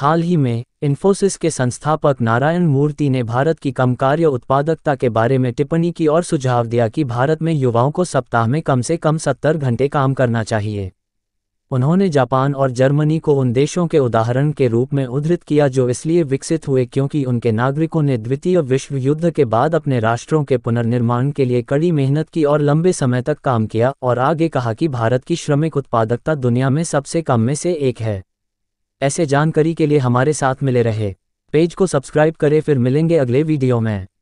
हाल ही में इन्फोसिस के संस्थापक नारायण मूर्ति ने भारत की कम कार्य उत्पादकता के बारे में टिप्पणी की और सुझाव दिया कि भारत में युवाओं को सप्ताह में कम से कम सत्तर घंटे काम करना चाहिए उन्होंने जापान और जर्मनी को उन देशों के उदाहरण के रूप में उद्धृत किया जो इसलिए विकसित हुए क्योंकि उनके नागरिकों ने द्वितीय विश्व युद्ध के बाद अपने राष्ट्रों के पुनर्निर्माण के लिए कड़ी मेहनत की और लंबे समय तक काम किया और आगे कहा कि भारत की श्रमिक उत्पादकता दुनिया में सबसे कम में से एक है ऐसे जानकारी के लिए हमारे साथ मिले रहे पेज को सब्सक्राइब करें फिर मिलेंगे अगले वीडियो में